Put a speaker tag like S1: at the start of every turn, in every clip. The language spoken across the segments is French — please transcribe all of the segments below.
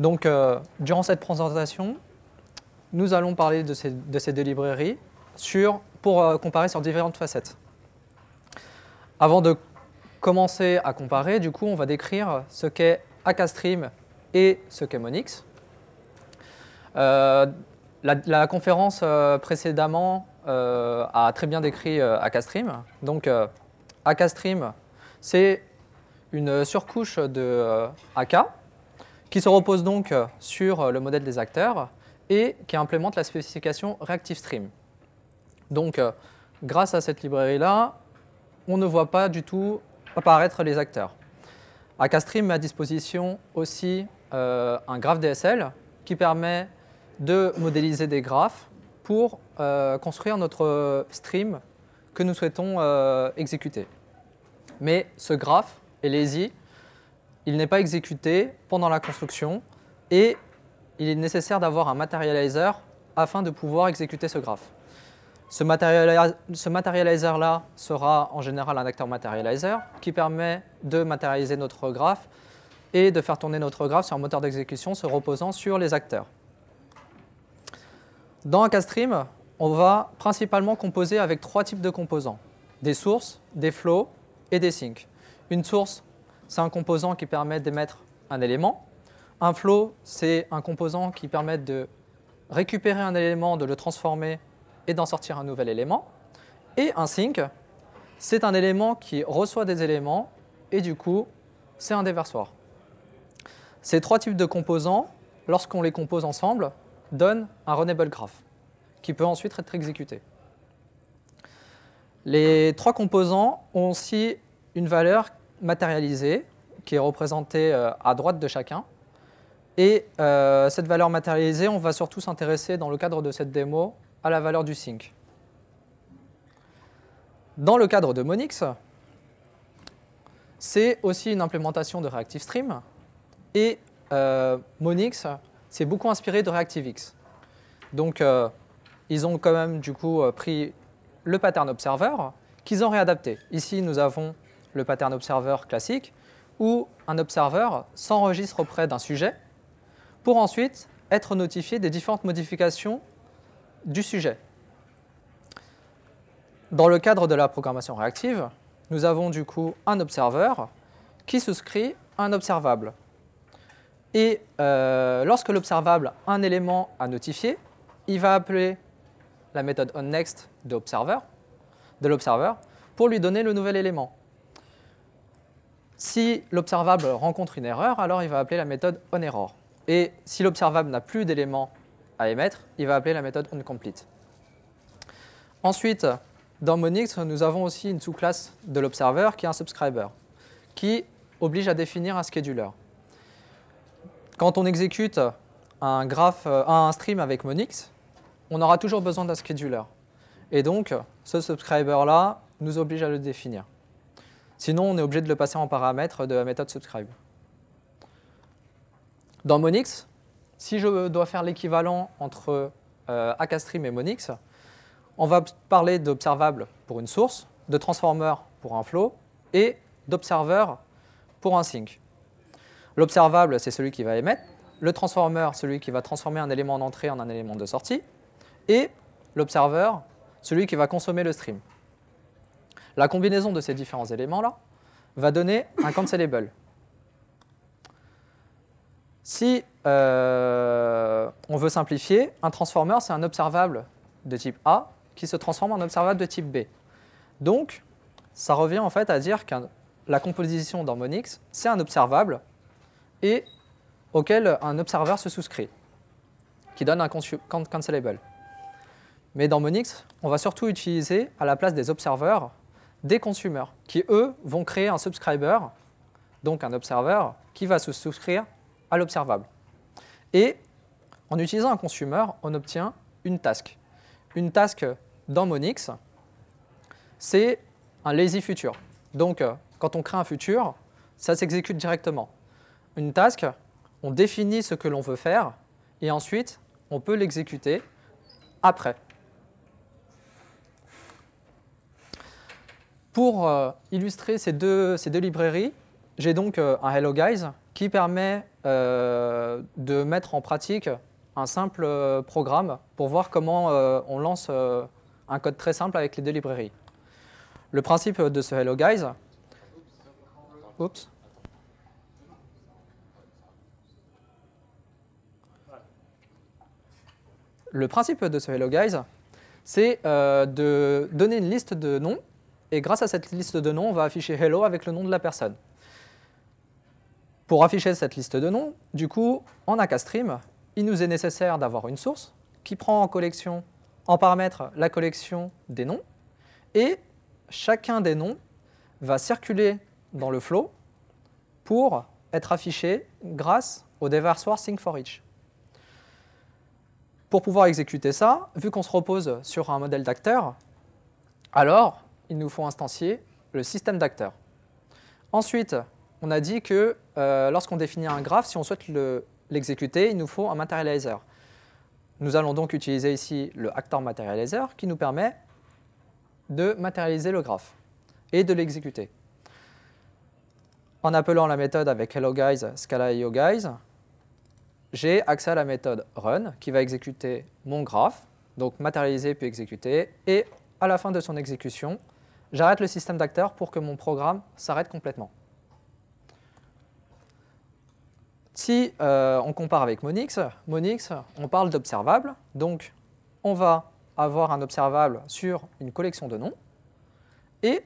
S1: Donc, euh, durant cette présentation, nous allons parler de ces, deux librairies pour euh, comparer sur différentes facettes. Avant de commencer à comparer, du coup, on va décrire ce qu'est AkaStream et ce qu'est Monix. Euh, la, la, conférence précédemment a très bien décrit AkaStream. Donc, AkaStream, c'est une surcouche de AK qui se repose donc euh, sur euh, le modèle des acteurs et qui implémente la spécification Reactive Stream. Donc, euh, grâce à cette librairie-là, on ne voit pas du tout apparaître les acteurs. AKStream met à disposition aussi un graphe DSL qui permet de modéliser des graphes pour construire notre stream que nous souhaitons exécuter. Mais ce graphe est lazy il n'est pas exécuté pendant la construction et il est nécessaire d'avoir un materializer afin de pouvoir exécuter ce graphe. Ce, materializer-là sera en général un acteur materializer qui permet de matérialiser notre graphe et de faire tourner notre graphe sur un moteur d'exécution se reposant sur les acteurs. Dans un stream, on va principalement composer avec trois types de composants, des sources, des flows et des sinks. Une source c'est un composant qui permet d'émettre un élément. Un flow, c'est un composant qui permet de récupérer un élément, de le transformer et d'en sortir un nouvel élément. Et un sync, c'est un élément qui reçoit des éléments et du coup, c'est un déversoir. Ces trois types de composants, lorsqu'on les compose ensemble, donnent un runnable graph qui peut ensuite être exécuté. Les trois composants ont aussi une valeur matérialisée qui est représentée euh, à droite de chacun. Et euh, cette valeur matérialisée, on va surtout s'intéresser dans le cadre de cette démo à la valeur du sync. Dans le cadre de Monix, c'est aussi une implémentation de Reactive Stream. Et euh, Monix s'est beaucoup inspiré de ReactiveX. Donc, ils ont quand même du coup pris le pattern observer qu'ils ont réadapté. Ici, nous avons le pattern observer classique, où un observeur s'enregistre auprès d'un sujet pour ensuite être notifié des différentes modifications du sujet. Dans le cadre de la programmation réactive, nous avons du coup un observeur qui souscrit un observable. Et euh, lorsque l'observable a un élément à notifier, il va appeler la méthode onNext de, de l'observeur pour lui donner le nouvel élément. Si l'observable rencontre une erreur, alors il va appeler la méthode onError. Et si l'observable n'a plus d'éléments à émettre, il va appeler la méthode onComplete. Ensuite, dans Monix, nous avons aussi une sous-classe de l'observeur qui est un subscriber, qui oblige à définir un scheduler. Quand on exécute un, graph, un stream avec Monix, on aura toujours besoin d'un scheduler. Et donc, ce subscriber-là nous oblige à le définir. Sinon, on est obligé de le passer en paramètre de la méthode subscribe. Dans Monix, si je dois faire l'équivalent entre euh, AkaStream et Monix, on va parler d'observable pour une source, de transformer pour un flow et d'observer pour un sync. L'observable, c'est celui qui va émettre, le transformer, celui qui va transformer un élément d'entrée en un élément de sortie, et l'observeur, celui qui va consommer le stream. La combinaison de ces différents éléments-là va donner un cancelable. Si euh, on veut simplifier, un transformer, c'est un observable de type A qui se transforme en observable de type B. Donc, ça revient en fait à dire que la composition d'harmonix, c'est un observable et auquel un observeur se souscrit, qui donne un cancelable. Mais dans Monix, on va surtout utiliser, à la place des observeurs, des consumers qui, eux, vont créer un subscriber, donc un observer, qui va se souscrire à l'observable. Et en utilisant un consumer, on obtient une task. Une task dans Monix, c'est un lazy future. Donc, euh, quand on crée un futur, ça s'exécute directement. Une task, on définit ce que l'on veut faire et ensuite, on peut l'exécuter après. Pour euh, illustrer ces deux, ces deux librairies, j'ai donc euh, un Hello Guys qui permet euh, de mettre en pratique un simple programme pour voir comment on lance un code très simple avec les deux librairies. Le principe de ce Hello Guys, Le principe de ce Hello Guys, c'est de donner une liste de noms et grâce à cette liste de noms, on va afficher hello avec le nom de la personne. Pour afficher cette liste de noms, du coup, en Stream, il nous est nécessaire d'avoir une source qui prend en collection, en paramètre, la collection des noms, et chacun des noms va circuler dans le flow pour être affiché grâce au déverseur for each. Pour pouvoir exécuter ça, vu qu'on se repose sur un modèle d'acteur, alors il nous faut instancier le système d'acteurs. Ensuite, on a dit que euh, lorsqu'on définit un graphe, si on souhaite l'exécuter, il nous faut un materializer. Nous allons donc utiliser ici le actor materializer qui nous permet de matérialiser le graphe et de l'exécuter. En appelant la méthode avec hello guys, scala io guys, j'ai accès à la méthode run qui va exécuter mon graphe, donc matérialiser puis exécuter, et à la fin de son exécution, J'arrête le système d'acteurs pour que mon programme s'arrête complètement. Si euh, on compare avec Monix, Monix, on parle d'observable. Donc, on va avoir un observable sur une collection de noms. Et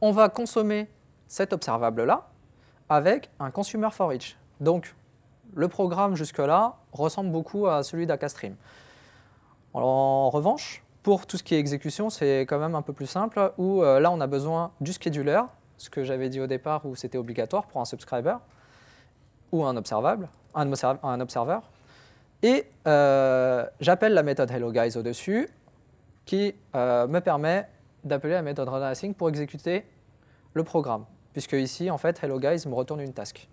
S1: on va consommer cet observable-là avec un consumer for each. Donc, le programme jusque-là ressemble beaucoup à celui d'AkaStream. En revanche, pour tout ce qui est exécution, c'est quand même un peu plus simple, où euh, là, on a besoin du scheduler, ce que j'avais dit au départ, où c'était obligatoire pour un subscriber, ou un observable, un, observeur. Et euh, j'appelle la méthode hello guys au-dessus, qui euh, me permet d'appeler la méthode runAsync pour exécuter le programme, puisque ici, en fait, hello guys me retourne une task.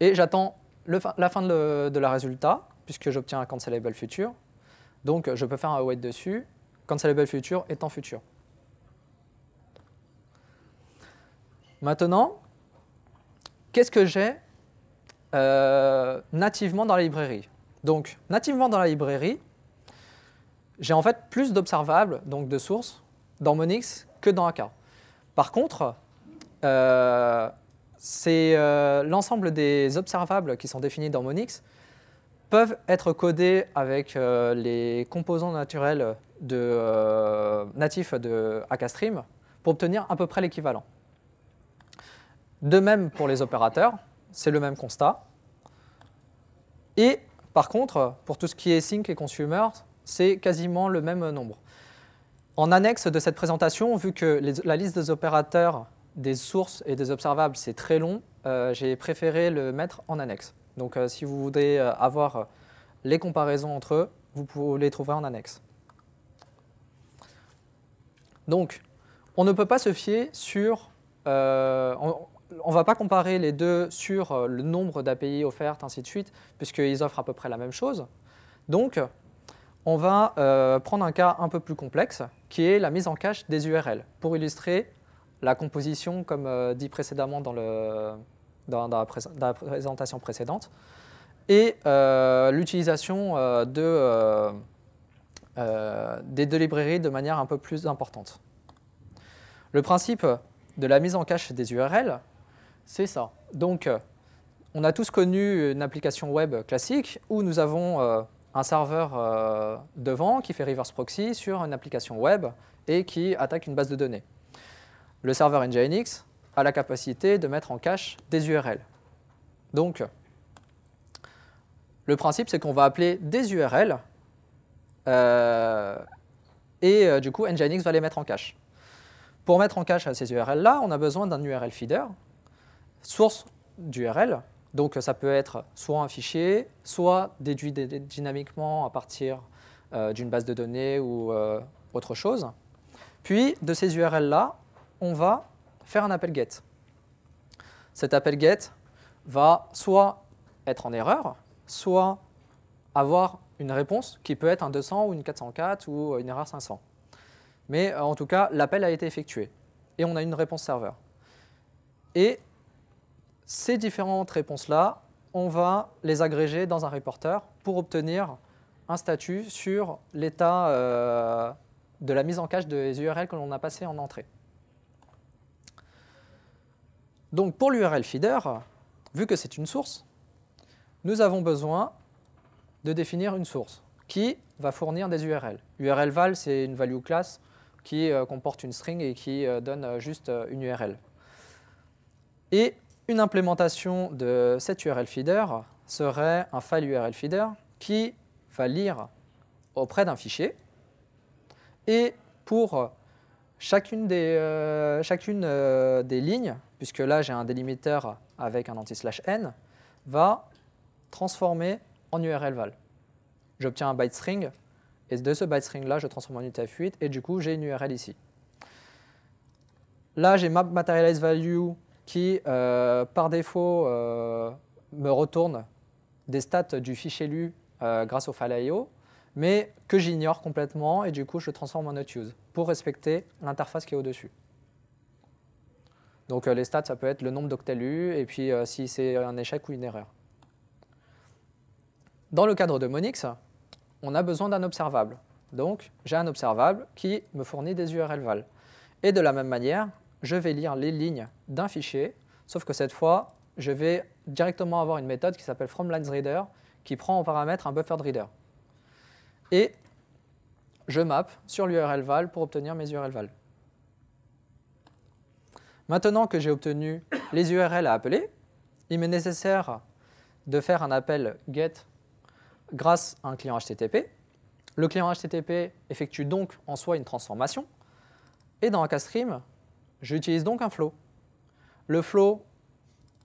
S1: Et j'attends la fin de, de la résultat, puisque j'obtiens un cancelable future, donc je peux faire un await dessus, quand cancelable future étant futur. Maintenant, qu'est-ce que j'ai euh, nativement dans la librairie Donc nativement dans la librairie, j'ai en fait plus d'observables, donc de sources, dans Monix que dans AK. Par contre, euh, c'est euh, l'ensemble des observables qui sont définis dans Monix peuvent être codés avec euh, les composants naturels de, euh, natifs de stream pour obtenir à peu près l'équivalent. De même pour les opérateurs, c'est le même constat. Et par contre, pour tout ce qui est sync et consumer, c'est quasiment le même nombre. En annexe de cette présentation, vu que la liste des opérateurs, des sources et des observables, c'est très long, euh, j'ai préféré le mettre en annexe. Donc euh, si vous voulez euh, avoir euh, les comparaisons entre eux, vous pouvez les trouver en annexe. Donc, on ne peut pas se fier sur... on ne va pas comparer les deux sur le nombre d'API offertes, ainsi de suite, puisqu'ils offrent à peu près la même chose. Donc, on va prendre un cas un peu plus complexe, qui est la mise en cache des URL, pour illustrer la composition, comme dit précédemment dans le, dans, la, présentation précédente, et euh, l'utilisation euh, de, euh, des deux librairies de manière un peu plus importante. Le principe de la mise en cache des URL, c'est ça. Donc, on a tous connu une application web classique où nous avons un serveur devant qui fait reverse proxy sur une application web et qui attaque une base de données. Le serveur Nginx, à la capacité de mettre en cache des URL. Donc, le principe, c'est qu'on va appeler des URL euh, et euh, du coup, Nginx va les mettre en cache. Pour mettre en cache ces URL-là, on a besoin d'un URL feeder, source d'URL. Donc, ça peut être soit un fichier, soit déduit dynamiquement à partir euh, d'une base de données ou autre chose. Puis, de ces URL-là, on va faire un appel get. Cet appel get va soit être en erreur, soit avoir une réponse qui peut être un 200 ou une 404 ou une erreur 500. Mais euh, en tout cas, l'appel a été effectué et on a une réponse serveur. Et ces différentes réponses-là, on va les agréger dans un reporter pour obtenir un statut sur l'état euh, de la mise en cache des URL que l'on a passées en entrée. Donc pour l'URL feeder, vu que c'est une source, nous avons besoin de définir une source qui va fournir des URL. URL val, c'est une value class qui euh, comporte une string et qui euh, donne euh, juste une URL. Et une implémentation de cette URL feeder serait un file URL feeder qui va lire auprès d'un fichier. Et pour chacune, des lignes puisque là j'ai un délimiteur avec un anti-slash n, va transformer en URL val. J'obtiens un byte string, et de ce byte string là, je transforme en UTF-8, et du coup j'ai une URL ici. Là j'ai map materialize value qui euh, par défaut euh, me retourne des stats du fichier lu euh, grâce au file IO, mais que j'ignore complètement et du coup je transforme en not use pour respecter l'interface qui est au-dessus. Donc euh, les stats, ça peut être le nombre d'octets et puis euh, si c'est un échec ou une erreur. Dans le cadre de Monix, on a besoin d'un observable. Donc j'ai un observable qui me fournit des URL val. Et de la même manière, je vais lire les lignes d'un fichier, sauf que cette fois, je vais directement avoir une méthode qui s'appelle fromLinesReader qui prend en paramètre un buffered reader. Et je map sur l'URL val pour obtenir mes URL val. Maintenant que j'ai obtenu les URL à appeler, il m'est nécessaire de faire un appel GET grâce à un client HTTP. Le client HTTP effectue donc en soi une transformation. Et dans un stream, j'utilise donc un flow. Le flow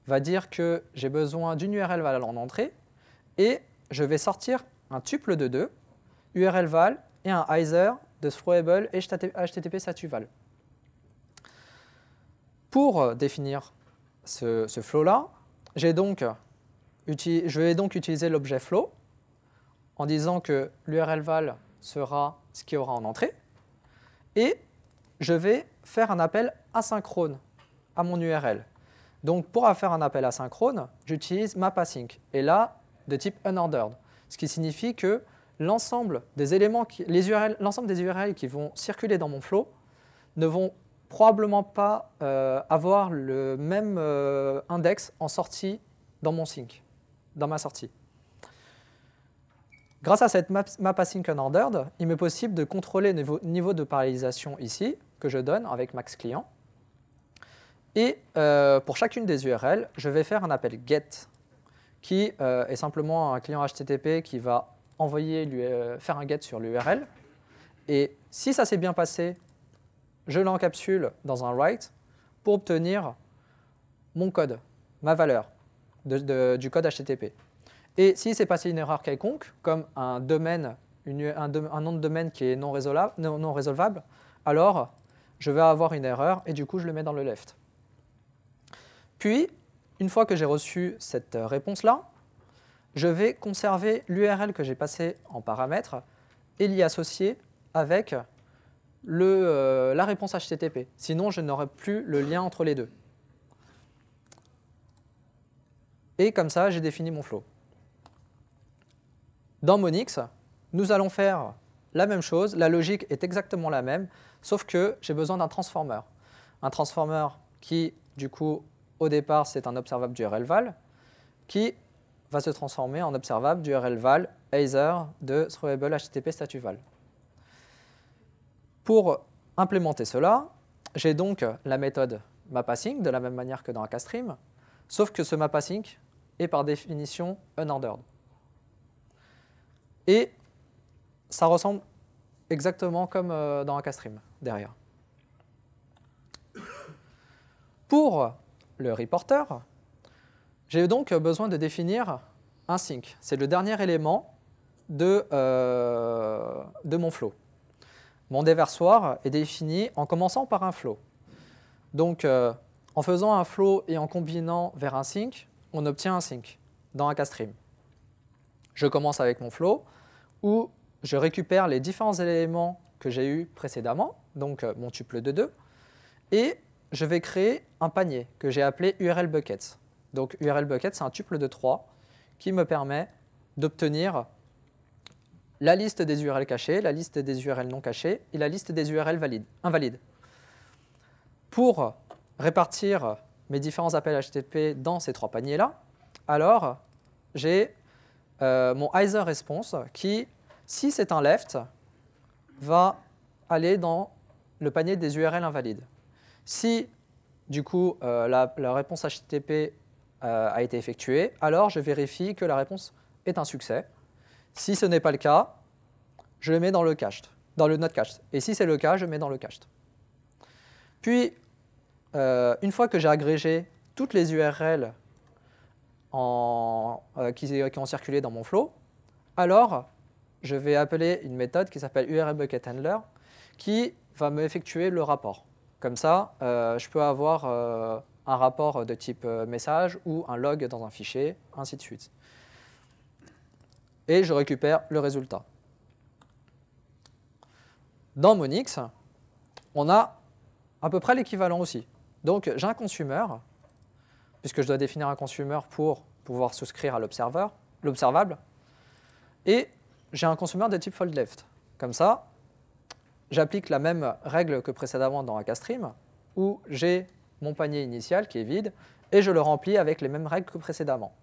S1: va dire que j'ai besoin d'une URL val en entrée et je vais sortir un tuple de deux, URL val et un hyzer de throwable HTTP satuval. Pour euh, définir ce, flow-là, je vais donc utiliser l'objet flow en disant que l'URL val sera ce qu'il y aura en entrée, et je vais faire un appel asynchrone à mon URL. Donc pour faire un appel asynchrone, j'utilise ma passing, et là, de type unordered, ce qui signifie que l'ensemble des l'ensemble des URL qui vont circuler dans mon flow ne vont probablement pas euh, avoir le même euh, index en sortie dans mon sync, dans ma sortie. Grâce à cette map, map async unordered, il m'est possible de contrôler le niveau, de parallélisation ici, que je donne avec max client. Et euh, pour chacune des URL, je vais faire un appel get, qui est simplement un client HTTP qui va envoyer, lui, faire un get sur l'URL. Et si ça s'est bien passé, je l'encapsule dans un write pour obtenir mon code, ma valeur du code HTTP. Et si s'est passé une erreur quelconque, comme un domaine, un, nom de domaine qui est non, non résolvable, alors je vais avoir une erreur et du coup je le mets dans le left. Puis, une fois que j'ai reçu cette euh, réponse-là, je vais conserver l'URL que j'ai passée en paramètre et l'y associer avec euh, la réponse HTTP. Sinon, je n'aurai plus le lien entre les deux. Et comme ça, j'ai défini mon flow. Dans Monix, nous allons faire la même chose. La logique est exactement la même, sauf que j'ai besoin d'un transformer. Un transformer qui, du coup, au départ, c'est un observable du RLVAL, qui va se transformer en observable du RLVAL val de throwable HTTP statut val. Pour implémenter cela, j'ai donc la méthode mappasync, de la même manière que dans stream sauf que ce mappasync est par définition unordered. Et ça ressemble exactement comme euh, dans castStream, derrière. Pour le reporter, j'ai donc besoin de définir un sync. C'est le dernier élément de, euh, de mon flow. Mon déversoir est défini en commençant par un flow. Donc, euh, en faisant un flow et en combinant vers un sync, on obtient un sync dans un cas stream. Je commence avec mon flow où je récupère les différents éléments que j'ai eus précédemment, donc euh, mon tuple de 2, et je vais créer un panier que j'ai appelé URL Bucket. Donc URL Bucket, c'est un tuple de 3 qui me permet d'obtenir la liste des URL cachées, la liste des URL non cachées et la liste des URL valides, invalides. Pour répartir mes différents appels HTTP dans ces trois paniers-là, alors j'ai euh, mon either response qui, si c'est un left, va aller dans le panier des URL invalides. Si, du coup, euh, la, réponse HTTP euh, a été effectuée, alors je vérifie que la réponse est un succès. Si ce n'est pas le cas, je le mets dans le cache, dans le not cache. Et si c'est le cas, je mets dans le cache. Puis, euh, une fois que j'ai agrégé toutes les URL euh, euh, qui, ont circulé dans mon flow, alors je vais appeler une méthode qui s'appelle URL bucket handler qui va me effectuer le rapport. Comme ça, je peux avoir un rapport de type message ou un log dans un fichier, ainsi de suite et je récupère le résultat. Dans Monix, on a à peu près l'équivalent aussi. Donc j'ai un consumer, puisque je dois définir un consumer pour pouvoir souscrire à l'observable, et j'ai un consumer de type fold left. Comme ça, j'applique la même règle que précédemment dans AkaStream, où j'ai mon panier initial qui est vide, et je le remplis avec les mêmes règles que précédemment.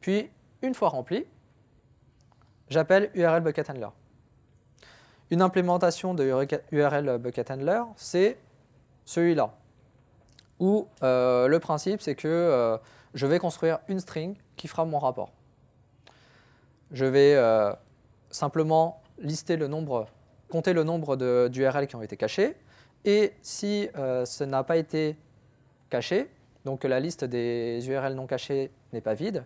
S1: Puis, une fois rempli, J'appelle URL Bucket Handler. Une implémentation de URL Bucket Handler, c'est celui-là. Où euh, le principe, c'est que euh, je vais construire une string qui fera mon rapport. Je vais euh, simplement lister le nombre, compter le nombre d'URL qui ont été cachés. Et si ce n'a pas été caché, donc que la liste des URL non cachées n'est pas vide,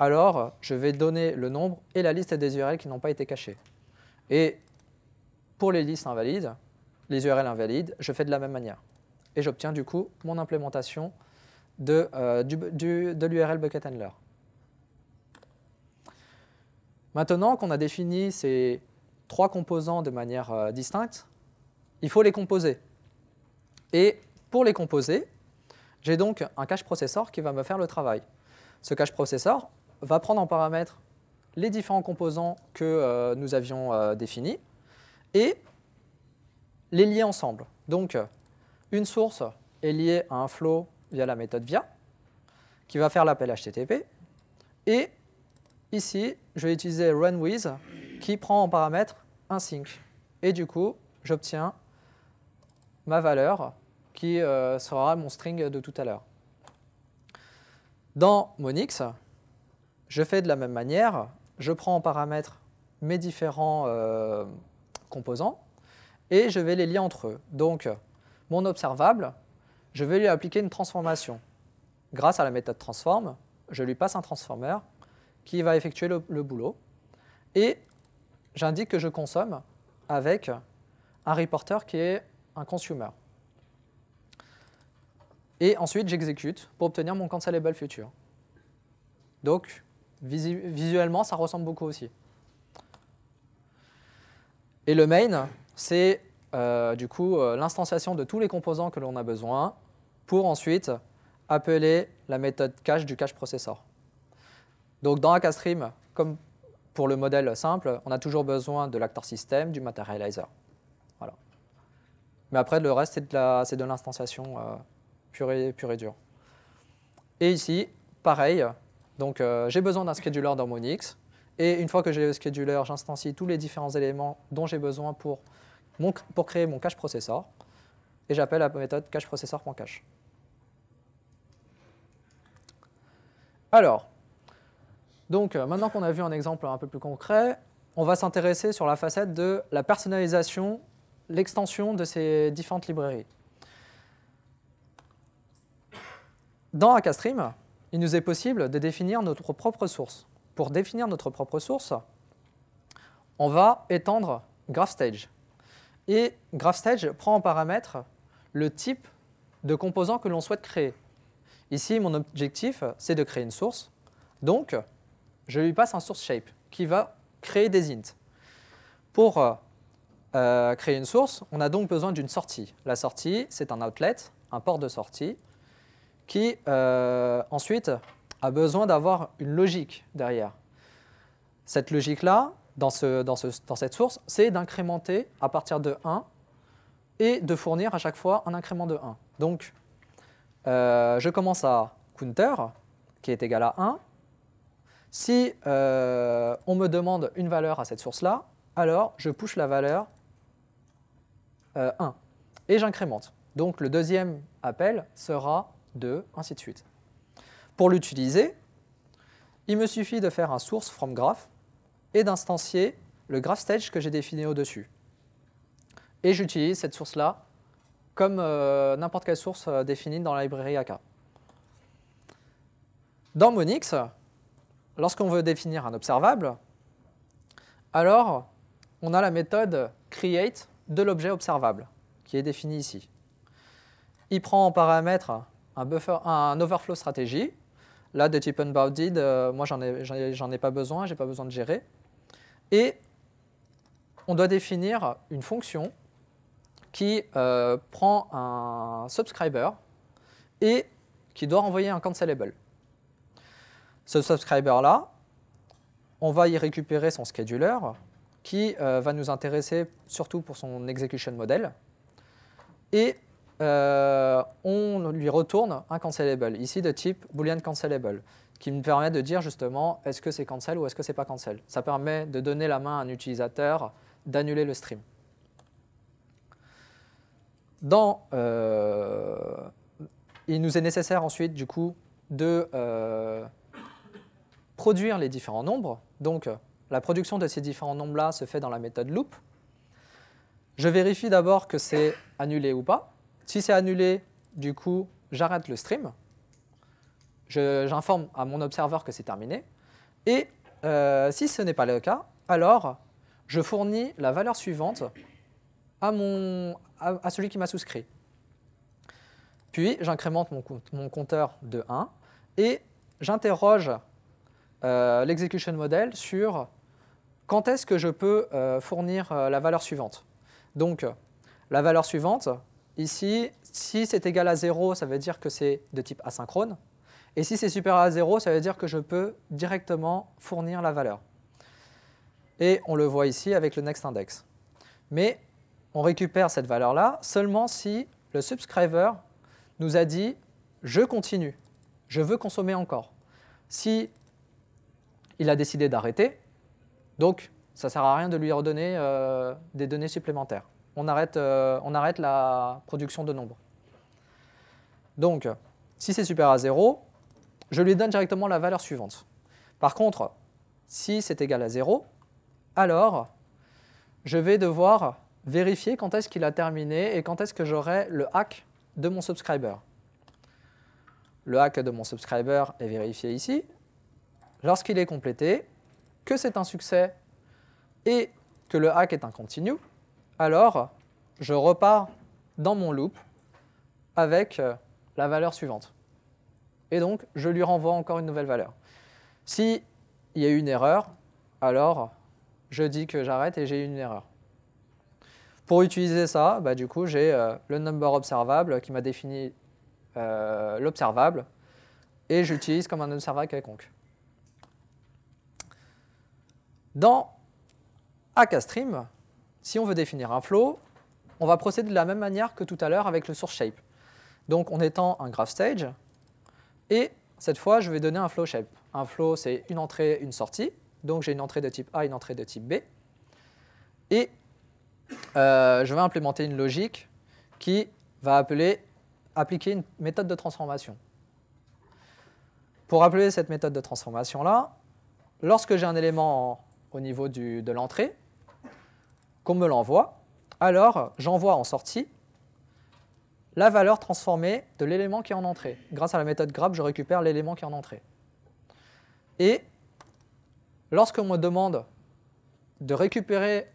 S1: alors je vais donner le nombre et la liste des URL qui n'ont pas été cachées. Et pour les listes invalides, les URL invalides, je fais de la même manière. Et j'obtiens du coup mon implémentation de, euh, l'URL bucket handler. Maintenant qu'on a défini ces trois composants de manière euh, distincte, il faut les composer. Et pour les composer, j'ai donc un cache processeur qui va me faire le travail. Ce cache processeur va prendre en paramètre les différents composants que euh, nous avions euh, définis et les lier ensemble. Donc, une source est liée à un flow via la méthode via, qui va faire l'appel HTTP. Et ici, je vais utiliser runWith, qui prend en paramètre un sync. Et du coup, j'obtiens ma valeur, qui euh, sera mon string de tout à l'heure. Dans Monix, je fais de la même manière, je prends en paramètre mes différents euh, composants et je vais les lier entre eux. Donc, mon observable, je vais lui appliquer une transformation. Grâce à la méthode transform, je lui passe un transformer qui va effectuer le, boulot et j'indique que je consomme avec un reporter qui est un consumer. Et ensuite, j'exécute pour obtenir mon cancelable future. Donc, visuellement, ça ressemble beaucoup aussi. Et le main, c'est euh, du coup euh, l'instanciation de tous les composants que l'on a besoin pour ensuite appeler la méthode cache du cache processor. Donc dans stream comme pour le modèle simple, on a toujours besoin de l'acteur système, du materializer. Mais après, le reste, c'est de l'instanciation euh, pure, et, pure et dure. Et ici, pareil, donc euh, j'ai besoin d'un scheduler dans mon Et une fois que j'ai le scheduler, j'instancie tous les différents éléments dont j'ai besoin pour, pour créer mon cache processeur Et j'appelle la méthode cache cacheprocessor.cache. Alors, donc euh, maintenant qu'on a vu un exemple un peu plus concret, on va s'intéresser sur la facette de la personnalisation, l'extension de ces différentes librairies. Dans AkaStream, il nous est possible de définir notre propre source. Pour définir notre propre source, on va étendre GraphStage. Et GraphStage prend en paramètre le type de composant que l'on souhaite créer. Ici, mon objectif, c'est de créer une source. Donc, je lui passe un source shape qui va créer des ints. Pour euh, euh, créer une source, on a donc besoin d'une sortie. La sortie, c'est un outlet, un port de sortie, qui euh, ensuite a besoin d'avoir une logique derrière. Cette logique-là, dans, cette source, c'est d'incrémenter à partir de 1 et de fournir à chaque fois un incrément de 1. Donc, euh, je commence à counter, qui est égal à 1. Si euh, on me demande une valeur à cette source-là, alors je push la valeur 1 et j'incrémente. Donc le deuxième appel sera 2, ainsi de suite. Pour l'utiliser, il me suffit de faire un source from graph et d'instancier le graph stage que j'ai défini au-dessus. Et j'utilise cette source-là comme euh, n'importe quelle source euh, définie dans la librairie AK. Dans Monix, lorsqu'on veut définir un observable, alors on a la méthode create de l'objet observable, qui est définie ici. Il prend en paramètre un, buffer, un overflow stratégie. Là, de type unbounded, euh, moi, j'en ai, ai, pas besoin, j'ai pas besoin de gérer. Et on doit définir une fonction qui euh, prend un subscriber et qui doit envoyer un cancelable. Ce subscriber-là, on va y récupérer son scheduler qui euh, va nous intéresser surtout pour son execution model. Et euh, on lui retourne un cancelable, ici de type boolean cancelable, qui me permet de dire justement est-ce que c'est cancel ou est-ce que c'est pas cancel. Ça permet de donner la main à un utilisateur d'annuler le stream. Dans, euh, il nous est nécessaire ensuite du coup de euh, produire les différents nombres. Donc la production de ces différents nombres-là se fait dans la méthode loop. Je vérifie d'abord que c'est annulé ou pas. Si c'est annulé, du coup, j'arrête le stream. J'informe à mon observeur que c'est terminé. Et euh, si ce n'est pas le cas, alors je fournis la valeur suivante à, mon, à, celui qui m'a souscrit. Puis j'incrémente mon, mon, compteur de 1 et j'interroge euh, l'exécution l'execution model sur quand est-ce que je peux euh, fournir la valeur suivante. Donc la valeur suivante, Ici, si c'est égal à 0, ça veut dire que c'est de type asynchrone. Et si c'est supérieur à 0, ça veut dire que je peux directement fournir la valeur. Et on le voit ici avec le next index. Mais on récupère cette valeur-là seulement si le subscriber nous a dit « je continue, je veux consommer encore ». Si il a décidé d'arrêter, donc ça ne sert à rien de lui redonner euh, des données supplémentaires. Euh, on arrête, la production de nombres. Donc, si c'est supérieur à 0, je lui donne directement la valeur suivante. Par contre, si c'est égal à 0, alors je vais devoir vérifier quand est-ce qu'il a terminé et quand est-ce que j'aurai le hack de mon subscriber. Le hack de mon subscriber est vérifié ici. Lorsqu'il est complété, que c'est un succès et que le hack est un continue, alors je repars dans mon loop avec euh, la valeur suivante. Et donc, je lui renvoie encore une nouvelle valeur. Si il y a eu une erreur, alors je dis que j'arrête et j'ai eu une erreur. Pour utiliser ça, bah, du coup, j'ai euh, le number observable qui m'a défini euh, l'observable et j'utilise comme un observable quelconque. Dans AKStream, si on veut définir un flow, on va procéder de la même manière que tout à l'heure avec le source shape. Donc on étend un graph stage, et cette fois je vais donner un flow shape. Un flow c'est une entrée, une sortie, donc j'ai une entrée de type A, une entrée de type B, et euh, je vais implémenter une logique qui va appeler, appliquer une méthode de transformation. Pour appeler cette méthode de transformation-là, lorsque j'ai un élément au niveau de l'entrée, qu'on me l'envoie, alors j'envoie en sortie la valeur transformée de l'élément qui est en entrée. Grâce à la méthode grab, je récupère l'élément qui est en entrée. Et lorsqu'on me demande de récupérer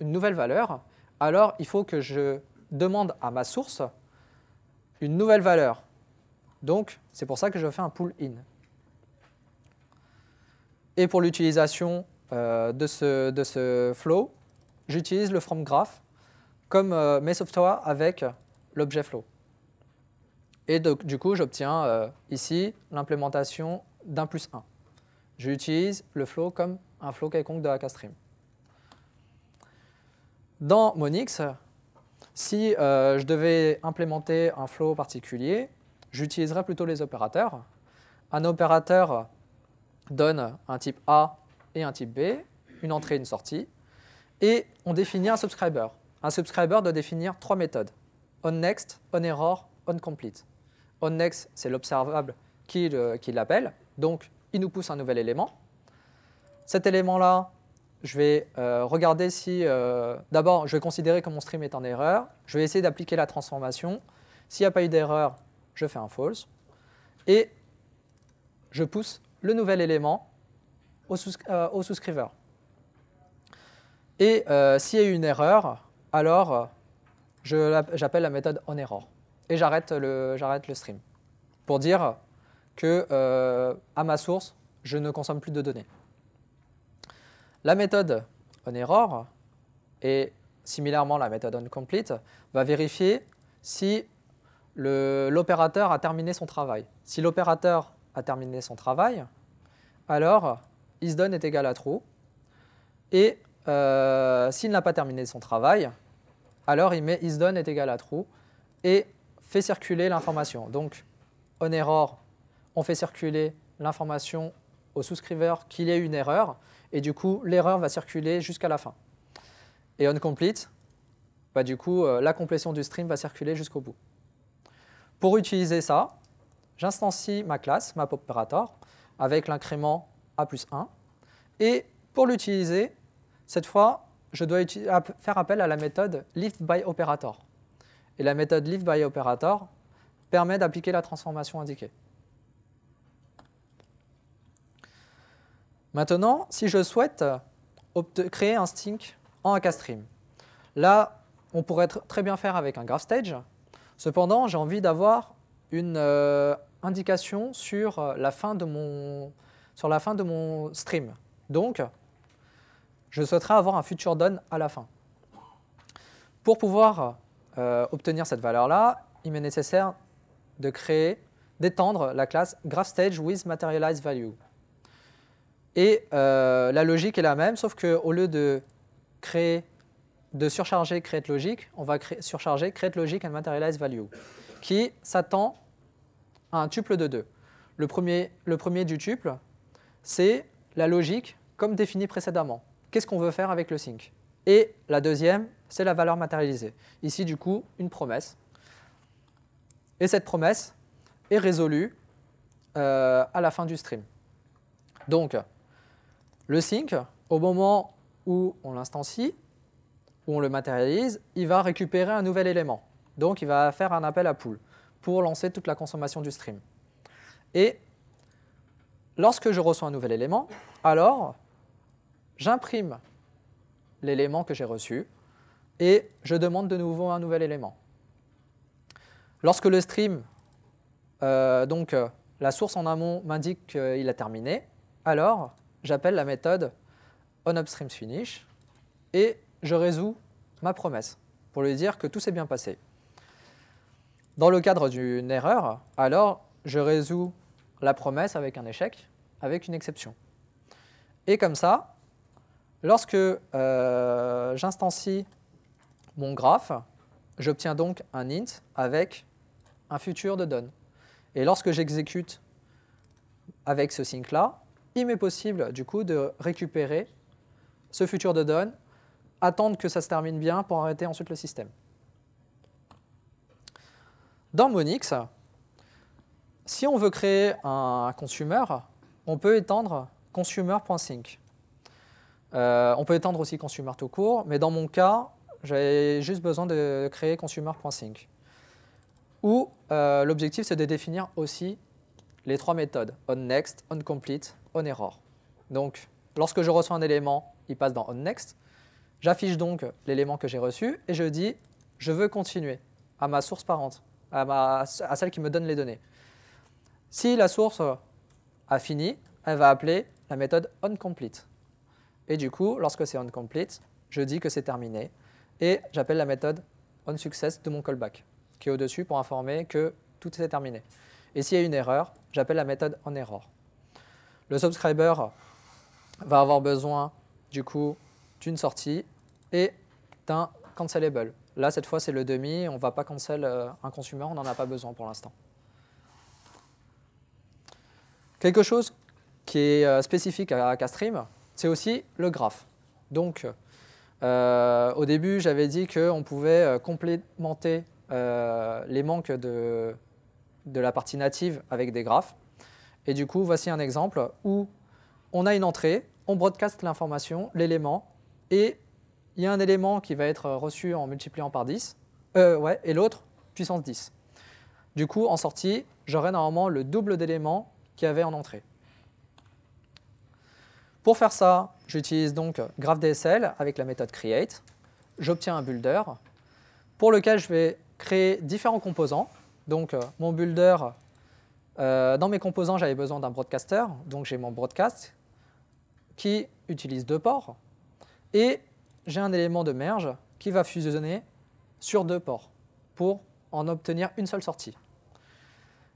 S1: une nouvelle valeur, alors il faut que je demande à ma source une nouvelle valeur. Donc c'est pour ça que je fais un pull in. Et pour l'utilisation euh, de, ce, de ce flow, j'utilise le from graph comme euh, mes softwares avec l'objet flow. Et donc, du coup, j'obtiens euh, ici l'implémentation d'un plus 1. J'utilise le flow comme un flow quelconque de stream. Dans Monix, si euh, je devais implémenter un flow particulier, j'utiliserais plutôt les opérateurs. Un opérateur donne un type A et un type B, une entrée et une sortie et on définit un subscriber. Un subscriber doit définir trois méthodes onNext, onError, onComplete. OnNext, c'est l'observable qui, l'appelle, donc il nous pousse un nouvel élément. Cet élément-là, je vais euh, regarder si... Euh, d'abord, je vais considérer que mon stream est en erreur, je vais essayer d'appliquer la transformation. S'il n'y a pas eu d'erreur, je fais un false, et je pousse le nouvel élément au, euh, au souscriveur. Et euh, s'il y a eu une erreur, alors euh, j'appelle la méthode onError Et j'arrête le, le stream pour dire que euh, à ma source, je ne consomme plus de données. La méthode onError et similairement la méthode onComplete va vérifier si l'opérateur a terminé son travail. Si l'opérateur a terminé son travail, alors isDone est égal à true et euh, s'il n'a pas terminé son travail, alors il met isDone est égal à true et fait circuler l'information. Donc, on error, on fait circuler l'information au souscriveur qu'il y a une erreur, et du coup, l'erreur va circuler jusqu'à la fin. Et on complete, bah, du coup, euh, la complétion du stream va circuler jusqu'au bout. Pour utiliser ça, j'instancie ma classe, map operator, avec l'incrément a plus 1. Et pour l'utiliser, cette fois, je dois faire appel à la méthode lift by operator. Et la méthode lift by operator permet d'appliquer la transformation indiquée. Maintenant, si je souhaite créer un stink en AKStream, là, on pourrait très bien faire avec un graph stage. Cependant, j'ai envie d'avoir une euh, indication sur la, fin de mon, sur la fin de mon stream. Donc, je souhaiterais avoir un futur done à la fin. Pour pouvoir euh, obtenir cette valeur-là, il m'est nécessaire de créer, d'étendre la classe GraphStage with Et euh, la logique est la même, sauf qu'au lieu de créer, de surcharger CreateLogic, on va surcharger createLogic and qui s'attend à un tuple de deux. Le premier, le premier du tuple, c'est la logique comme définie précédemment qu'est-ce qu'on veut faire avec le sync. Et la deuxième, c'est la valeur matérialisée. Ici, du coup, une promesse. Et cette promesse est résolue euh, à la fin du stream. Donc, le sync, au moment où on l'instancie, où on le matérialise, il va récupérer un nouvel élément. Donc, il va faire un appel à pool pour lancer toute la consommation du stream. Et lorsque je reçois un nouvel élément, alors J'imprime l'élément que j'ai reçu et je demande de nouveau un nouvel élément. Lorsque le stream, euh, donc euh, la source en amont m'indique qu'il a terminé, alors j'appelle la méthode onUpstreamsFinish et je résous ma promesse pour lui dire que tout s'est bien passé. Dans le cadre d'une erreur, alors je résous la promesse avec un échec, avec une exception. Et comme ça, Lorsque euh, j'instancie mon graphe, j'obtiens donc un int avec un futur de donne. Et lorsque j'exécute avec ce sync-là, il m'est possible du coup de récupérer ce futur de donne, attendre que ça se termine bien pour arrêter ensuite le système. Dans Monix, si on veut créer un consumer, on peut étendre consumer.sync. Euh, on peut étendre aussi Consumer tout court, mais dans mon cas, j'avais juste besoin de créer Consumer.sync. Où euh, l'objectif, c'est de définir aussi les trois méthodes, onNext, onComplete, onError. Donc, lorsque je reçois un élément, il passe dans onNext. J'affiche donc l'élément que j'ai reçu et je dis, je veux continuer à ma source parente, à, à celle qui me donne les données. Si la source a fini, elle va appeler la méthode onComplete. Et du coup, lorsque c'est onComplete, je dis que c'est terminé. Et j'appelle la méthode onSuccess de mon callback, qui est au-dessus pour informer que tout est terminé. Et s'il y a une erreur, j'appelle la méthode onError. Le subscriber va avoir besoin du coup d'une sortie et d'un cancelable. Là, cette fois, c'est le demi. On ne va pas cancel euh, un consumer, on n'en a pas besoin pour l'instant. Quelque chose qui est euh, spécifique à Castream, c'est aussi le graphe. Donc, euh, au début, j'avais dit qu'on pouvait euh, complémenter euh, les manques de, de la partie native avec des graphes. Et du coup, voici un exemple où on a une entrée, on broadcast l'information, l'élément, et il y a un élément qui va être reçu en multipliant par 10, ouais, et l'autre, puissance 10. Du coup, en sortie, j'aurai normalement le double d'éléments qu'il y avait en entrée. Pour faire ça, j'utilise donc GraphDSL avec la méthode create. J'obtiens un builder pour lequel je vais créer différents composants. Donc euh, mon builder, euh, dans mes composants, j'avais besoin d'un broadcaster, donc j'ai mon broadcast qui utilise deux ports et j'ai un élément de merge qui va fusionner sur deux ports pour en obtenir une seule sortie.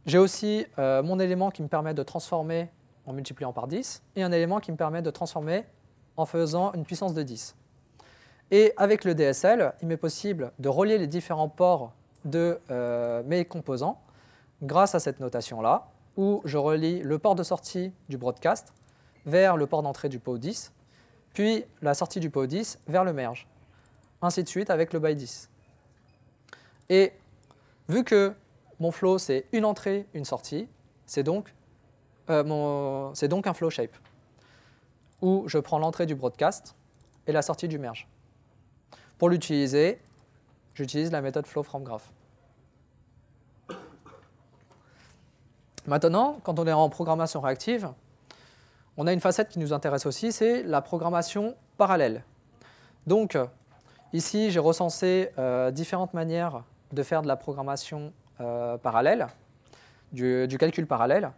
S1: J'ai aussi euh, mon élément qui me permet de transformer en multipliant par 10, et un élément qui me permet de transformer en faisant une puissance de 10. Et avec le DSL, il m'est possible de relier les différents ports de euh, mes composants grâce à cette notation-là, où je relie le port de sortie du broadcast vers le port d'entrée du PO 10, puis la sortie du PO 10 vers le merge, ainsi de suite avec le by 10. Et vu que mon flow, c'est une entrée, une sortie, c'est donc euh, c'est donc un flow shape, où je prends l'entrée du broadcast et la sortie du merge. Pour l'utiliser, j'utilise la méthode flow from graph. Maintenant, quand on est en programmation réactive, on a une facette qui nous intéresse aussi, c'est la programmation parallèle. Donc, ici, j'ai recensé euh, différentes manières de faire de la programmation euh, parallèle, du calcul parallèle.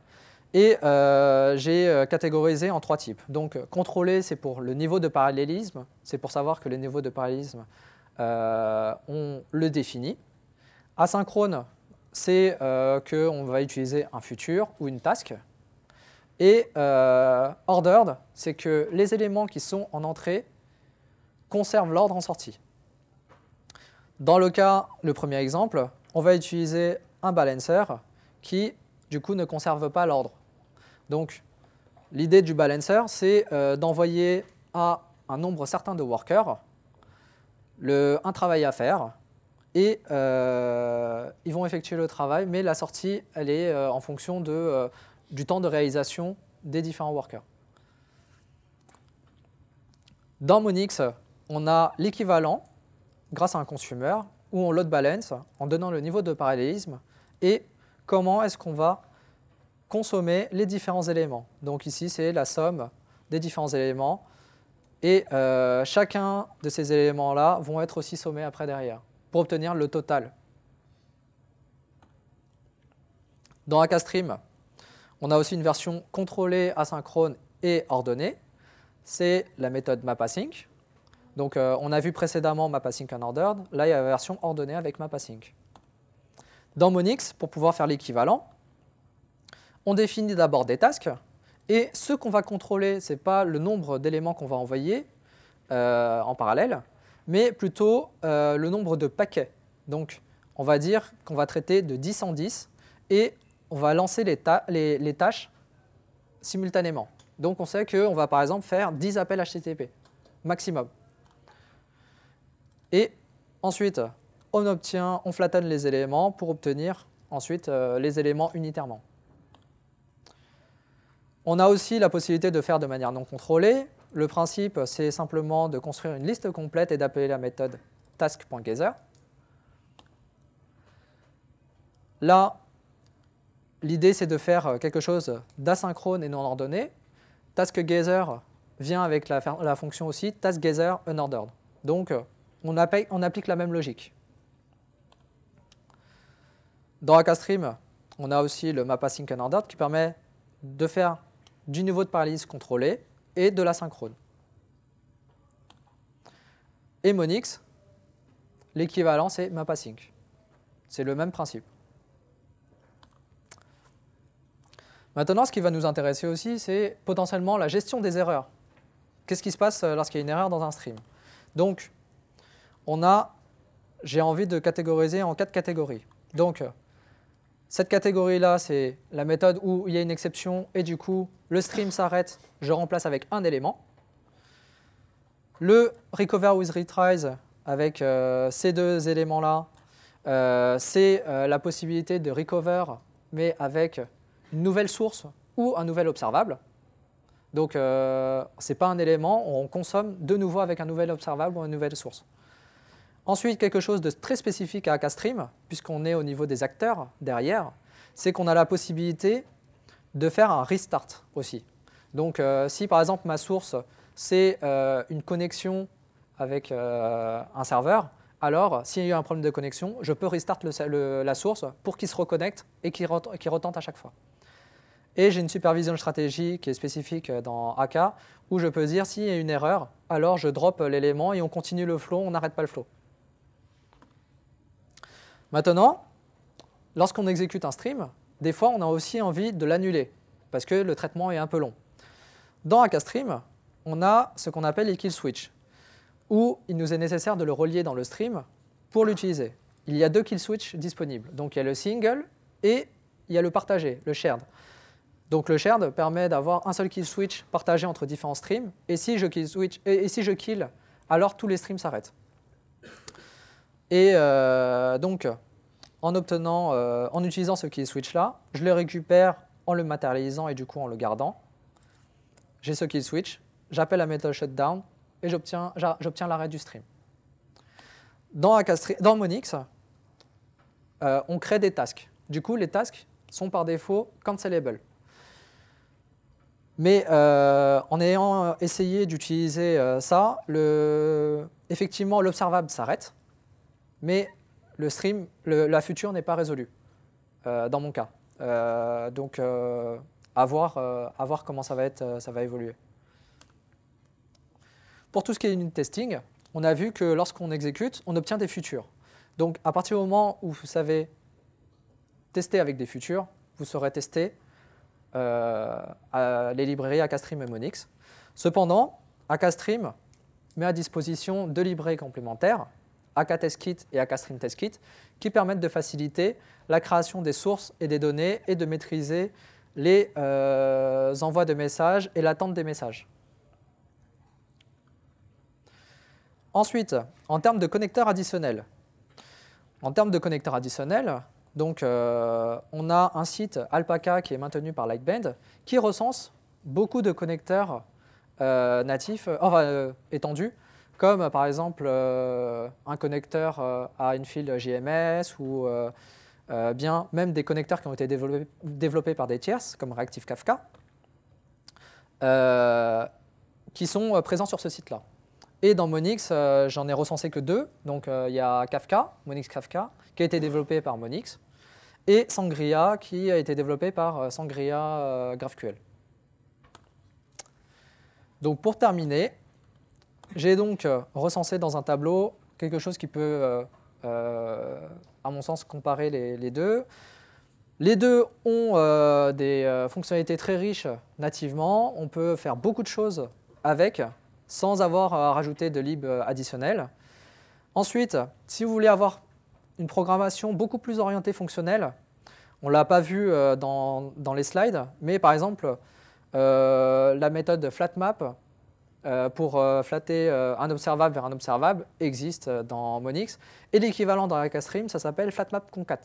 S1: Et euh, j'ai euh, catégorisé en trois types. Donc euh, contrôler, c'est pour le niveau de parallélisme, c'est pour savoir que le niveau de parallélisme, on le définit. Asynchrone, c'est qu'on va utiliser un futur ou une task. Et ordered, c'est que les éléments qui sont en entrée conservent l'ordre en sortie. Dans le cas, le premier exemple, on va utiliser un balancer qui, du coup, ne conserve pas l'ordre. Donc, l'idée du balancer, c'est euh, d'envoyer à un nombre certain de workers un travail à faire, et euh, ils vont effectuer le travail, mais la sortie, elle est euh, en fonction de, du temps de réalisation des différents workers. Dans Monix, on a l'équivalent grâce à un consumer où on load balance en donnant le niveau de parallélisme et comment est-ce qu'on va consommer les différents éléments. Donc ici, c'est la somme des différents éléments. Et euh, chacun de ces éléments-là vont être aussi sommés après derrière, pour obtenir le total. Dans AkaStream, on a aussi une version contrôlée, asynchrone et ordonnée. C'est la méthode MapAsync. Donc euh, on a vu précédemment MapAsync unordered. Là, il y a la version ordonnée avec MapAsync. Dans Monix, pour pouvoir faire l'équivalent, on définit d'abord des tasks, et ce qu'on va contrôler, ce n'est pas le nombre d'éléments qu'on va envoyer euh, en parallèle, mais plutôt euh, le nombre de paquets. Donc, on va dire qu'on va traiter de 10 en 10, et on va lancer les, tâches simultanément. Donc, on sait qu'on va par exemple faire 10 appels HTTP, maximum. Et ensuite, on obtient, on flatten les éléments pour obtenir ensuite euh, les éléments unitairement. On a aussi la possibilité de faire de manière non contrôlée. Le principe, c'est simplement de construire une liste complète et d'appeler la méthode task.gather. Là, l'idée, c'est de faire quelque chose d'asynchrone et non ordonné. Task.gather vient avec la, la fonction aussi taskGether Donc, on, applique la même logique. Dans AkaStream, on a aussi le async unordered qui permet de faire du niveau de paralyses contrôlé et de l'asynchrone. Et Monix, l'équivalent c'est MapAsync. C'est le même principe. Maintenant, ce qui va nous intéresser aussi, c'est potentiellement la gestion des erreurs. Qu'est-ce qui se passe euh, lorsqu'il y a une erreur dans un stream Donc, on a, j'ai envie de catégoriser en quatre catégories. Donc, cette catégorie-là, c'est la méthode où il y a une exception et du coup, le stream s'arrête, je remplace avec un élément. Le recover with retries avec euh, ces deux éléments-là, euh, c'est euh, la possibilité de recover, mais avec une nouvelle source ou un nouvel observable. Donc, ce n'est pas un élément, on consomme de nouveau avec un nouvel observable ou une nouvelle source. Ensuite, quelque chose de très spécifique à AkaStream, puisqu'on est au niveau des acteurs derrière, c'est qu'on a la possibilité de faire un restart aussi. Donc euh, si par exemple ma source, c'est euh, une connexion avec euh, un serveur, alors s'il y a eu un problème de connexion, je peux restart la source pour qu'il se reconnecte et qu'il retente à chaque fois. Et j'ai une supervision de stratégie qui est spécifique dans AK, où je peux dire s'il y a une erreur, alors je drop l'élément et on continue le flow, on n'arrête pas le flow. Maintenant, lorsqu'on exécute un stream, des fois on a aussi envie de l'annuler, parce que le traitement est un peu long. Dans stream, on a ce qu'on appelle les kill switch, où il nous est nécessaire de le relier dans le stream pour l'utiliser. Il y a deux kill switch disponibles, donc il y a le single et il y a le partagé, le shared. Donc le shared permet d'avoir un seul kill switch partagé entre différents streams, et si je kill, switch, et si je kill alors tous les streams s'arrêtent. Et euh, donc, en obtenant, euh, en utilisant ce key switch là, je le récupère en le matérialisant et du coup en le gardant. J'ai ce key switch, j'appelle la méthode shutdown et j'obtiens l'arrêt du stream. Dans, Monix, euh, on crée des tasks. Du coup, les tasks sont par défaut cancelable. Mais en ayant essayé d'utiliser ça, effectivement, l'observable s'arrête mais le stream, la future n'est pas résolue, euh, dans mon cas. Euh, donc, euh, à, voir, comment ça va, évoluer. Pour tout ce qui est unit testing, on a vu que lorsqu'on exécute, on obtient des futures. Donc, à partir du moment où vous savez tester avec des futures, vous saurez tester les librairies AkaStream et Monix. Cependant, AkStream met à disposition deux librairies complémentaires aka-testkit et aka-string-testkit, qui permettent de faciliter la création des sources et des données et de maîtriser les euh, envois de messages et l'attente des messages. Ensuite, en termes de connecteurs additionnels. En termes de connecteurs additionnels, donc, euh, on a un site Alpaca qui est maintenu par Lightband qui recense beaucoup de connecteurs euh, natifs, enfin, étendus comme euh, par exemple euh, un connecteur euh, à une file JMS ou bien même des connecteurs qui ont été développés, développés par des tierces comme Reactive Kafka, qui sont présents sur ce site-là. Et dans Monix, j'en ai recensé que deux. Donc il y a Kafka, Monix Kafka, qui a été développé par Monix, et Sangria, qui a été développé par Sangria GraphQL. Donc pour terminer, j'ai donc euh, recensé dans un tableau quelque chose qui peut, euh, euh, à mon sens, comparer les, deux. Les deux ont des fonctionnalités très riches nativement. On peut faire beaucoup de choses avec sans avoir à rajouter de lib additionnel. Ensuite, si vous voulez avoir une programmation beaucoup plus orientée fonctionnelle, on ne l'a pas vu dans, dans, les slides, mais par exemple, la méthode flatMap euh, pour euh, flatter euh, un observable vers un observable existe dans Monix. Et l'équivalent dans Stream, ça s'appelle flatmap concat,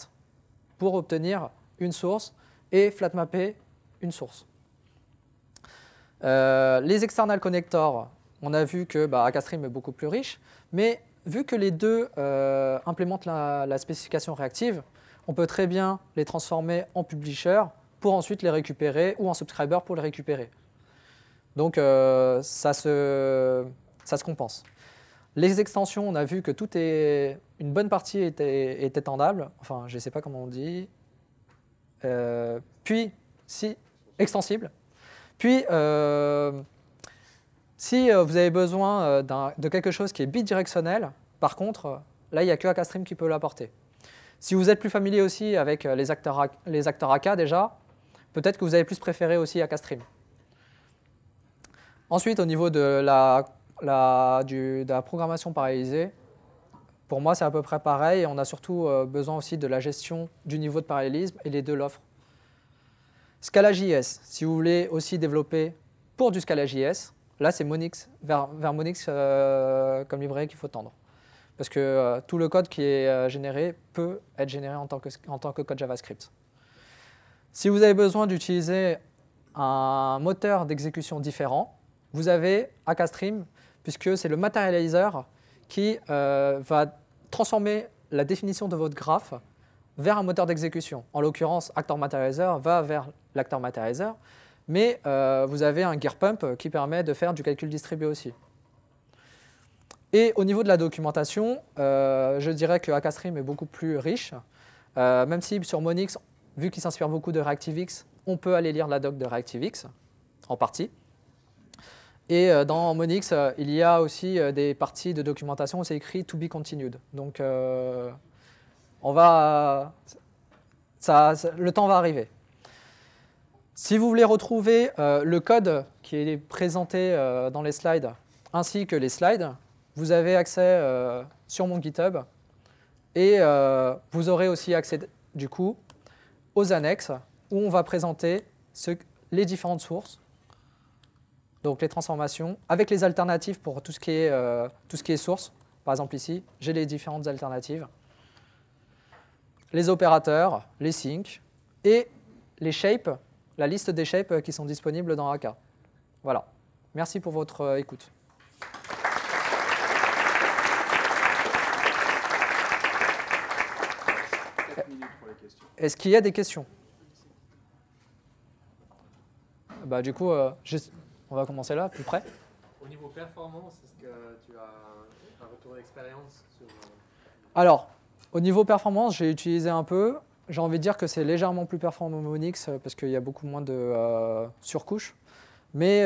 S1: pour obtenir une source et flatmapper une source. les external connectors, on a vu que bah, AkaStream est beaucoup plus riche, mais vu que les deux implémentent la, la, spécification réactive, on peut très bien les transformer en publisher pour ensuite les récupérer ou en subscriber pour les récupérer. Donc euh, ça, se, ça se compense. Les extensions, on a vu que tout est, une bonne partie était, est enfin je ne sais pas comment on dit, euh, puis si extensible, puis euh, si vous avez besoin de quelque chose qui est bidirectionnel, par contre, là il n'y a que AkaStream qui peut l'apporter. Si vous êtes plus familier aussi avec les acteurs, les acteurs AK déjà, peut-être que vous avez plus préféré aussi AkaStream. Ensuite, au niveau de la, la, de la programmation parallélisée, pour moi, c'est à peu près pareil. On a surtout euh, besoin aussi de la gestion du niveau de parallélisme et les deux l'offrent. Scala.js, si vous voulez aussi développer pour du Scala.js, là, c'est Monix, vers, Monix euh, comme librairie qu'il faut tendre. Parce que euh, tout le code qui est généré peut être généré en tant que code JavaScript. Si vous avez besoin d'utiliser un moteur d'exécution différent, vous avez Stream, puisque c'est le Materializer qui euh, va transformer la définition de votre graphe vers un moteur d'exécution. En l'occurrence, Actor Materializer va vers l'Actor Materializer, mais euh, vous avez un gear pump qui permet de faire du calcul distribué aussi. Et au niveau de la documentation, euh, je dirais que Stream est beaucoup plus riche, même si sur Monix, vu qu'il s'inspire beaucoup de ReactiveX, on peut aller lire la doc de ReactiveX, en partie. Et euh, dans Monix, euh, il y a aussi euh, des parties de documentation où c'est écrit to be continued. Donc, on va, le temps va arriver. Si vous voulez retrouver le code qui est présenté dans les slides, ainsi que les slides, vous avez accès sur mon GitHub et vous aurez aussi accès du coup aux annexes où on va présenter les différentes sources donc les transformations, avec les alternatives pour tout ce qui est, euh, tout ce qui est source. Par exemple ici, j'ai les différentes alternatives. Les opérateurs, les syncs et les shapes, la liste des shapes euh, qui sont disponibles dans AK. Voilà. Merci pour votre euh, écoute. Est-ce qu'il y a des questions bah, Du coup, on va commencer là, plus près. Au niveau performance, est-ce que tu as un retour d'expérience euh, Alors, au niveau performance, j'ai utilisé un peu. J'ai envie de dire que c'est légèrement plus performant Monix euh, parce qu'il y a beaucoup moins de euh, surcouches. Mais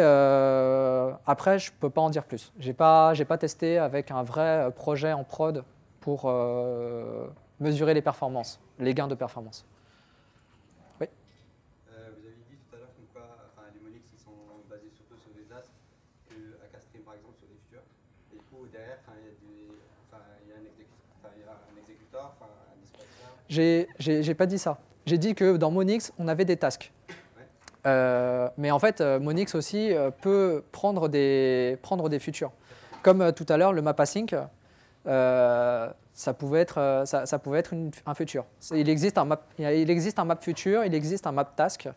S1: après, je ne peux pas en dire plus. Je n'ai pas, pas testé avec un vrai projet en prod pour mesurer les performances, les gains de performance. J'ai pas dit ça. J'ai dit que dans Monix, on avait des tasks. Euh, mais en fait, euh, Monix aussi euh, peut prendre des, prendre des futurs. Comme tout à l'heure, le map async, ça pouvait être, ça, pouvait être un futur. Il existe un, map, il existe un map future, il existe un map task.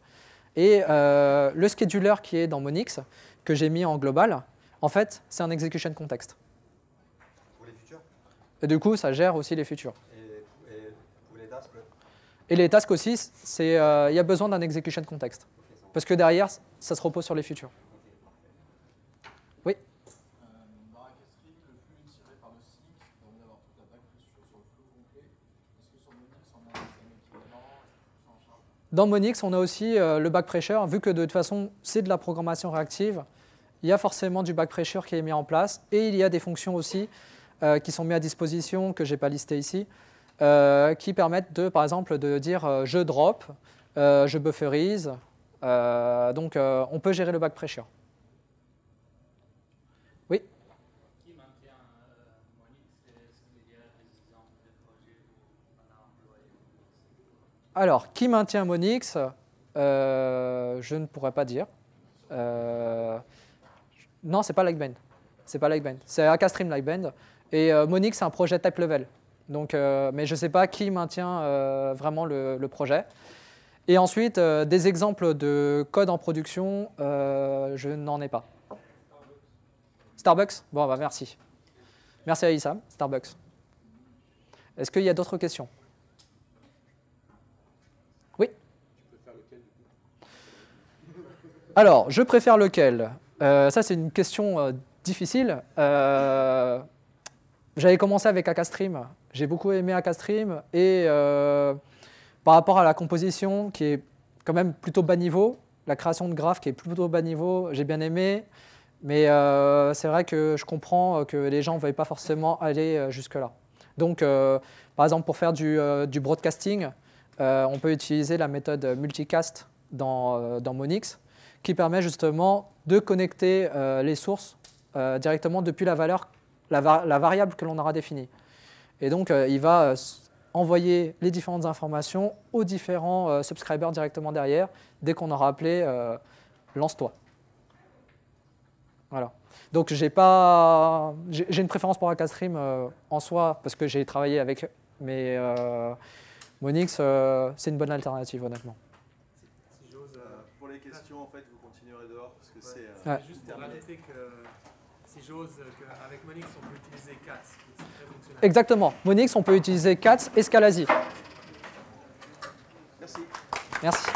S1: Et le scheduler qui est dans Monix, que j'ai mis en global, en fait, c'est un execution context. Pour les futurs Et Du coup, ça gère aussi les futurs. Et les tasks aussi, euh, il y a besoin d'un execution contexte. Parce que derrière, ça se repose sur les futurs. Oui Dans Monix, on a aussi euh, le back pressure. Vu que de toute façon, c'est de la programmation réactive, il y a forcément du back pressure qui est mis en place. Et il y a des fonctions aussi euh, qui sont mises à disposition, que je n'ai pas listées ici, euh, qui permettent de, par exemple, de dire euh, je drop, euh, je bufferise. donc on peut gérer le back pressure. Oui Alors, qui maintient Monix Je ne pourrais pas dire. non, c'est pas Lightband, C'est pas Lightband. C'est Akastream Lightband. Et Monix, c'est un projet type level. Donc, euh, mais je ne sais pas qui maintient euh, vraiment le, projet. Et ensuite, euh, des exemples de code en production, je n'en ai pas. Starbucks Bon, bah merci. Merci à Issam, Starbucks. Est-ce qu'il y a d'autres questions Oui Alors, je préfère lequel Ça, c'est une question difficile j'avais commencé avec Akastream. J'ai beaucoup aimé Akastream et euh, par rapport à la composition qui est quand même plutôt bas niveau, la création de graphes qui est plutôt bas niveau, j'ai bien aimé. Mais euh, c'est vrai que je comprends que les gens ne veulent pas forcément aller euh, jusque-là. Donc, par exemple, pour faire du, broadcasting, on peut utiliser la méthode multicast dans, dans Monix, qui permet justement de connecter les sources directement depuis la valeur la, variable que l'on aura définie. Et donc, euh, il va euh, envoyer les différentes informations aux différents euh, subscribers directement derrière, dès qu'on aura appelé lance-toi. Voilà. Donc, j'ai pas... J'ai une préférence pour stream en soi, parce que j'ai travaillé avec... Mais Monix, c'est une bonne alternative, honnêtement pour les questions, en fait, vous continuerez dehors parce que c'est juste que si j'ose, euh, qu'avec Monix, on peut utiliser CATS. Exactement. Monix, on peut utiliser CATS et Merci. Merci.